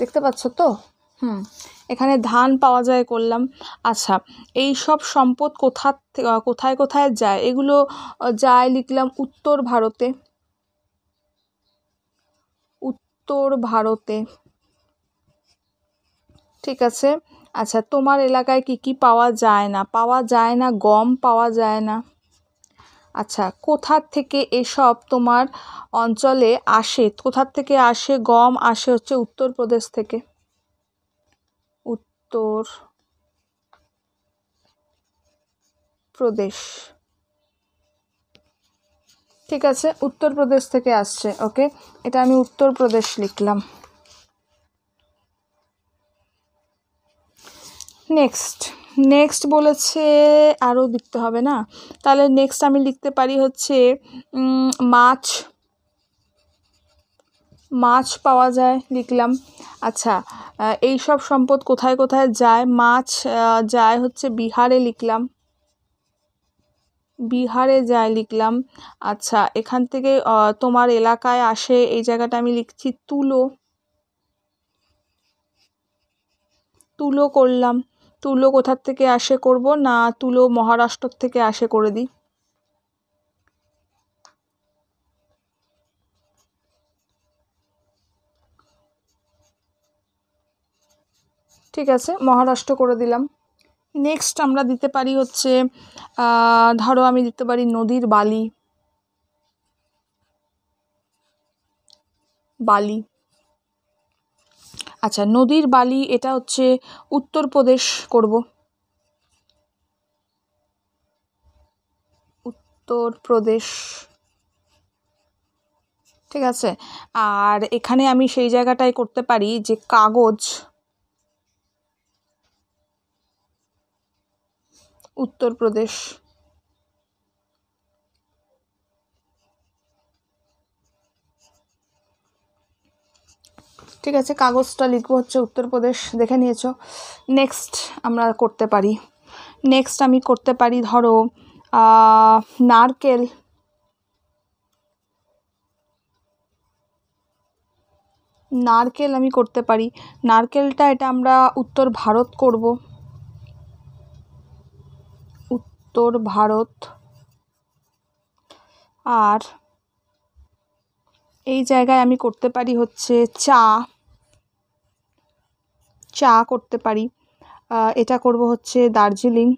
A: দেখতে পাচ্ছ তো হুম এখানে ধান পাওয়া যায় করলাম আচ্ছা এই সব সম্পদ কোথা কোথায় কোথায় যায় এগুলো যায় লিখলাম উত্তর ভারতে উত্তর ভারতে ঠিক আছে আচ্ছা তোমার এলাকায় কি কি পাওয়া যায় না পাওয়া যায় না গম পাওয়া যায় না আচ্ছা কোথার থেকে এসব তোমার অঞ্চলে আসে কোথার থেকে আসে গম আসে হচ্ছে উত্তরপ্রদেশ থেকে উত্তর প্রদেশ ঠিক আছে উত্তরপ্রদেশ থেকে আসছে ওকে এটা আমি উত্তরপ্রদেশ লিখলাম নেক্সট নেক্সট বলেছে আরও লিখতে হবে না তাহলে নেক্সট আমি লিখতে পারি হচ্ছে মাছ মাছ পাওয়া যায় লিখলাম আচ্ছা এই সব সম্পদ কোথায় কোথায় যায় মাছ যায় হচ্ছে বিহারে লিখলাম বিহারে যায় লিখলাম আচ্ছা এখান থেকে তোমার এলাকায় আসে এই জায়গাটা আমি লিখছি তুলো তুলো করলাম তুলো কোথার থেকে আসে করব না তুলো মহারাষ্ট্র থেকে আসে করে দিই ঠিক আছে মহারাষ্ট্র করে দিলাম নেক্সট আমরা দিতে পারি হচ্ছে ধরো আমি দিতে পারি নদীর বালি বালি আচ্ছা নদীর বালি এটা হচ্ছে উত্তরপ্রদেশ করব উত্তরপ্রদেশ ঠিক আছে আর এখানে আমি সেই জায়গাটায় করতে পারি যে কাগজ উত্তরপ্রদেশ ঠিক আছে কাগজটা লিখবো হচ্ছে উত্তরপ্রদেশ দেখে নিয়েছো নেক্সট আমরা করতে পারি নেক্সট আমি করতে পারি ধরো নারকেল নারকেল আমি করতে পারি নারকেলটা এটা আমরা উত্তর ভারত করব উত্তর ভারত আর এই জায়গায় আমি করতে পারি হচ্ছে চা চা করতে পারি এটা করব হচ্ছে দার্জিলিং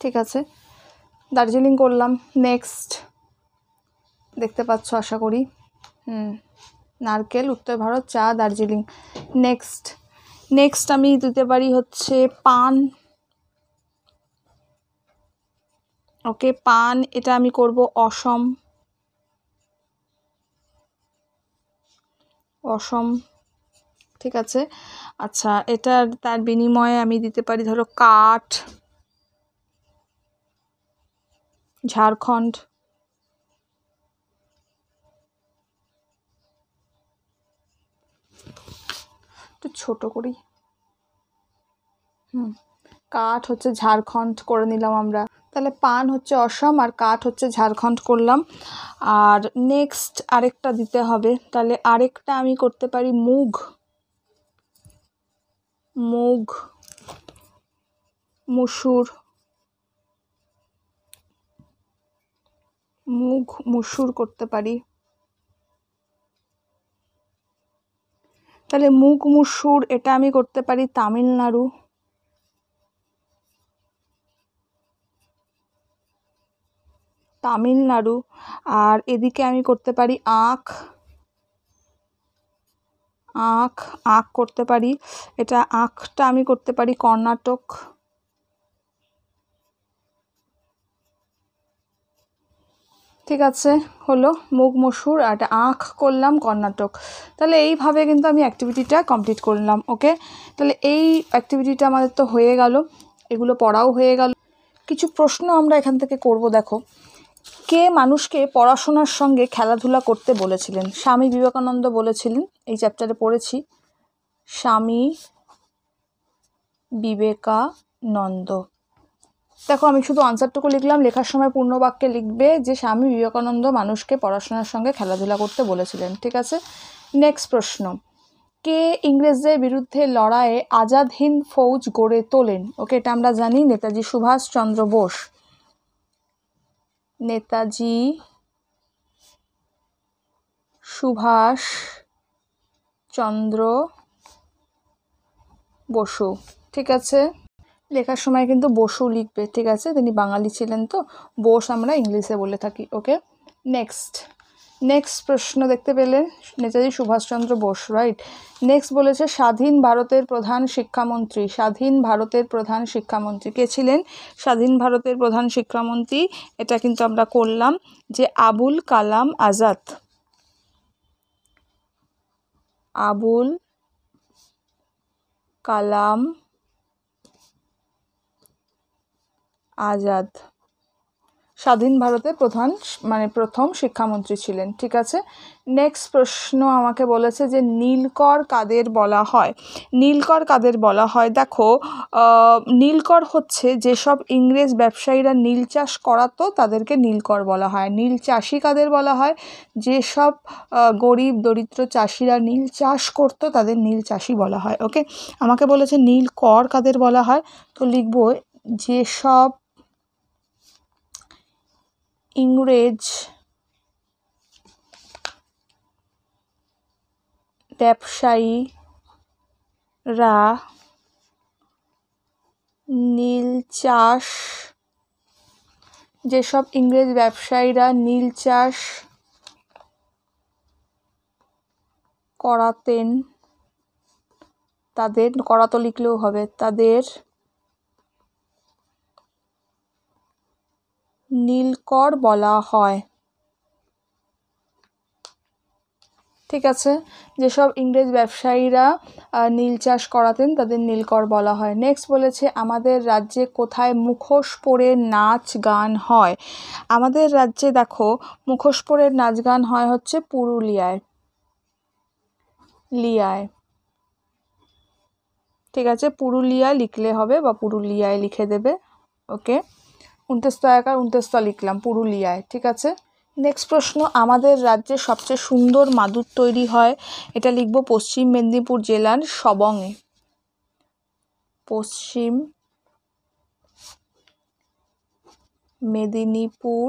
A: ঠিক আছে দার্জিলিং করলাম নেক্সট দেখতে পাচ্ছ আশা করি হুম নারকেল উত্তর ভারত চা দার্জিলিং নেক্সট নেক্সট আমি দিতে পারি হচ্ছে পান ওকে পান এটা আমি করব অসম অসম ঠিক আছে আচ্ছা এটা তার বিনিময়ে আমি দিতে পারি ধরো কাঠ ঝাড়খণ্ড একটু ছোট করি হুম কাঠ হচ্ছে ঝাড়খণ্ড করে নিলাম আমরা তাহলে পান হচ্ছে অসম আর কাঠ হচ্ছে ঝাড়খণ্ড করলাম আর নেক্সট আরেকটা দিতে হবে তাহলে আরেকটা আমি করতে পারি মুগ মুগ মুসুর মুগ মুসুর করতে পারি তাহলে মুগ মুসুর এটা আমি করতে পারি তামিলনাড়ু তামিলনাড়ু আর এদিকে আমি করতে পারি আখ আখ আখ করতে পারি এটা আখটা আমি করতে পারি কর্ণাটক ঠিক আছে হলো মুগ মসুর আর এটা আখ করলাম কর্ণাটক তাহলে এইভাবে কিন্তু আমি অ্যাক্টিভিটিটা কমপ্লিট করলাম ওকে তাহলে এই অ্যাক্টিভিটিটা আমাদের তো হয়ে গেল এগুলো পড়াও হয়ে গেল কিছু প্রশ্ন আমরা এখান থেকে করব দেখো কে মানুষকে পড়াশোনার সঙ্গে খেলাধুলা করতে বলেছিলেন স্বামী বিবেকানন্দ বলেছিলেন এই চ্যাপ্টারে পড়েছি স্বামী বিবেকানন্দ দেখো আমি শুধু আনসারটুকু লিখলাম লেখার সময় পূর্ণ বাক্যে লিখবে যে স্বামী বিবেকানন্দ মানুষকে পড়াশোনার সঙ্গে খেলাধুলা করতে বলেছিলেন ঠিক আছে নেক্সট প্রশ্ন কে ইংরেজদের বিরুদ্ধে লড়াইয়ে আজাদ হিন্দ ফৌজ গড়ে তোলেন ওকে এটা আমরা জানি নেতাজি সুভাষচন্দ্র বোস নেতাজি সুভাষ চন্দ্র বসু ঠিক আছে লেখার সময় কিন্তু বসু লিখবে ঠিক আছে তিনি বাঙালি ছিলেন তো বোস আমরা ইংলিশে বলে থাকি ওকে নেক্সট নেক্সট প্রশ্ন দেখতে পেলে নেতাজি সুভাষচন্দ্র বোস রাইট নেক্সট বলেছে স্বাধীন ভারতের প্রধান শিক্ষামন্ত্রী স্বাধীন ভারতের প্রধান শিক্ষামন্ত্রী কে ছিলেন স্বাধীন ভারতের প্রধান শিক্ষামন্ত্রী এটা কিন্তু আমরা করলাম যে আবুল কালাম আজাদ আবুল কালাম আজাদ স্বাধীন ভারতের প্রধান মানে প্রথম শিক্ষামন্ত্রী ছিলেন ঠিক আছে নেক্সট প্রশ্ন আমাকে বলেছে যে নীলকর কাদের বলা হয় নীলকর কাদের বলা হয় দেখো নীলকর হচ্ছে যেসব ইংরেজ ব্যবসায়ীরা নীল চাষ করাতো তাদেরকে নীলকর বলা হয় নীল চাষি কাদের বলা হয় যেসব গরিব দরিদ্র চাষিরা নীল চাষ করতো তাদের নীল চাষি বলা হয় ওকে আমাকে বলেছে নীলকর কাদের বলা হয় তো লিখবো যেসব ইংরেজ ব্যবসায়ীরা নীল চাষ যেসব ইংরেজ ব্যবসায়ীরা নীল চাষ করাতেন তাদের করাতো লিখলেও হবে তাদের নীলকর বলা হয় ঠিক আছে যেসব ইংরেজ ব্যবসায়ীরা নীল চাষ করাতেন তাদের নীলকর বলা হয় নেক্সট বলেছে আমাদের রাজ্যে কোথায় মুখোশ পরে নাচ গান হয় আমাদের রাজ্যে দেখো মুখোশ পরে নাচ গান হয় হচ্ছে পুরুলিয়ায় লিয়ায় ঠিক আছে পুরুলিয়া লিখলে হবে বা পুরুলিয়ায় লিখে দেবে ওকে উনতেস্তা একা উনতেস্তা লিখলাম পুরুলিয়ায় ঠিক আছে নেক্সট প্রশ্ন আমাদের রাজ্যে সবচেয়ে সুন্দর মাদুর তৈরি হয় এটা লিখব পশ্চিম মেদিনীপুর জেলার সবংয়ে পশ্চিম মেদিনীপুর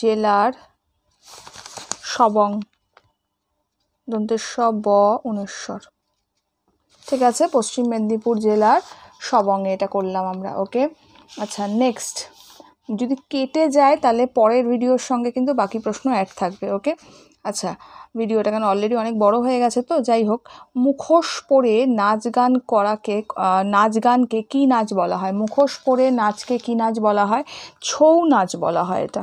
A: জেলার সবং দন্তেশ্বর ব উনেশ্বর ঠিক আছে পশ্চিম মেদিনীপুর জেলার সব অঙ্গে এটা করলাম আমরা ওকে আচ্ছা নেক্সট যদি কেটে যায় তাহলে পরের ভিডিওর সঙ্গে কিন্তু বাকি প্রশ্ন অ্যাড থাকবে ওকে আচ্ছা ভিডিওটা কেন অলরেডি অনেক বড় হয়ে গেছে তো যাই হোক মুখোশ পরে নাচ গান করাকে নাচ গানকে কী নাচ বলা হয় মুখোশ পরে নাচকে কী নাচ বলা হয় ছৌ নাচ বলা হয় এটা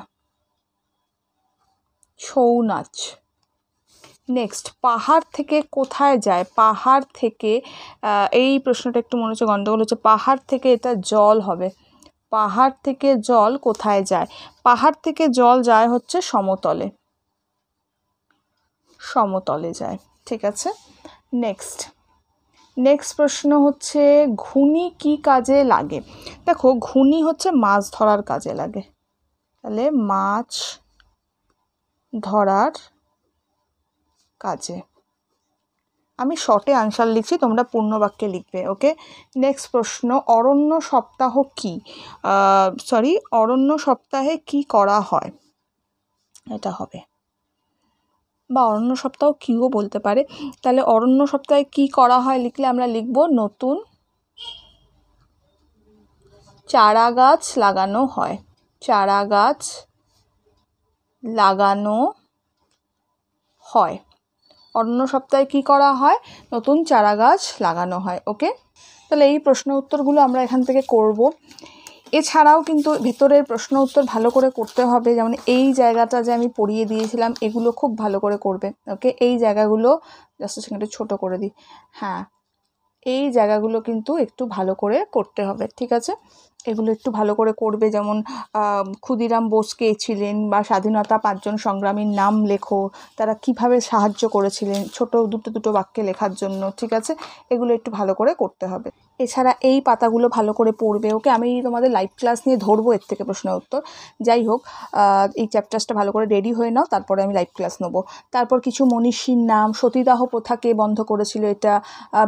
A: ছৌ নাচ নেক্সট পাহাড় থেকে কোথায় যায় পাহাড় থেকে এই প্রশ্নটা একটু মনে হচ্ছে গণ্ডগোল হচ্ছে পাহাড় থেকে এটা জল হবে পাহাড় থেকে জল কোথায় যায় পাহাড় থেকে জল যায় হচ্ছে সমতলে সমতলে যায় ঠিক আছে নেক্সট নেক্সট প্রশ্ন হচ্ছে ঘুনি কি কাজে লাগে দেখো ঘুনি হচ্ছে মাছ ধরার কাজে লাগে তাহলে মাছ ধরার কাজে আমি শর্টে আনসার লিখছি তোমরা পূর্ণবাক্যে লিখবে ওকে নেক্সট প্রশ্ন অরণ্য সপ্তাহ কি সরি অরণ্য সপ্তাহে কি করা হয় এটা হবে বা অরণ্য সপ্তাহ কিও বলতে পারে তাহলে অরণ্য সপ্তাহে কি করা হয় লিখলে আমরা লিখব নতুন চারা গাছ লাগানো হয় চারা গাছ লাগানো হয় অন্য সপ্তাহে কি করা হয় নতুন চারা গাছ লাগানো হয় ওকে তাহলে এই প্রশ্ন উত্তরগুলো আমরা এখান থেকে করব এছাড়াও কিন্তু ভেতরের প্রশ্ন উত্তর ভালো করে করতে হবে যেমন এই জায়গাটা যে আমি পড়িয়ে দিয়েছিলাম এগুলো খুব ভালো করে করবে ওকে এই জায়গাগুলো জাস্ট সেখানে ছোটো করে দিই হ্যাঁ এই জায়গাগুলো কিন্তু একটু ভালো করে করতে হবে ঠিক আছে এগুলো একটু ভালো করে করবে যেমন ক্ষুদিরাম বোস কে ছিলেন বা স্বাধীনতা পাঁচজন সংগ্রামীর নাম লেখো তারা কিভাবে সাহায্য করেছিলেন ছোট দুটো দুটো বাক্যে লেখার জন্য ঠিক আছে এগুলো একটু ভালো করে করতে হবে এছাড়া এই পাতাগুলো ভালো করে পড়বে ওকে আমি তোমাদের লাইভ ক্লাস নিয়ে ধরবো এর থেকে প্রশ্ন উত্তর যাই হোক এই চ্যাপ্টার্সটা ভালো করে রেডি হয়ে নাও তারপরে আমি লাইভ ক্লাস নেবো তারপর কিছু মনীষীর নাম সতীদাহ প্রথাকে বন্ধ করেছিল এটা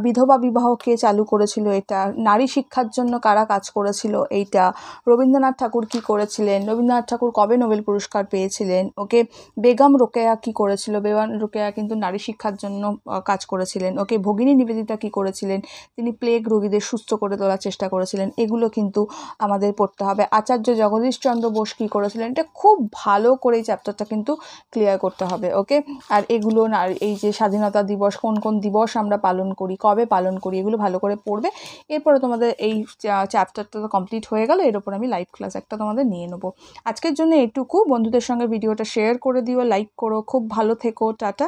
A: বিধবা বিবাহকে চালু করেছিল এটা নারী শিক্ষার জন্য কারা কাজ করেছিল এইটা রবীন্দ্রনাথ ঠাকুর কি করেছিলেন রবীন্দ্রনাথ ঠাকুর কবে নোবেল পুরস্কার পেয়েছিলেন ওকে বেগম রোকেয়া কি করেছিল বেগম রোকেয়া কিন্তু নারী শিক্ষার জন্য কাজ করেছিলেন ওকে ভগিনী নিবেদিতা কি করেছিলেন তিনি প্লেগ রোগীদের সুস্থ করে তোলার চেষ্টা করেছিলেন এগুলো কিন্তু আমাদের পড়তে হবে আচার্য জগদীশ চন্দ্র বোস কী করেছিলেন এটা খুব ভালো করে এই চ্যাপ্টারটা কিন্তু ক্লিয়ার করতে হবে ওকে আর এগুলো না এই যে স্বাধীনতা দিবস কোন কোন দিবস আমরা পালন করি কবে পালন করি এগুলো ভালো করে পড়বে এরপরে তোমাদের এই চ্যাপ্টারটা তো কমপ্লিট কমপ্লিট হয়ে গেলে এর উপর আমি লাইভ ক্লাস একটা তোমাদের নিয়ে নেবো আজকের জন্য এটুকু বন্ধুদের সঙ্গে ভিডিওটা শেয়ার করে দিও লাইক করো খুব ভালো থেকো টাটা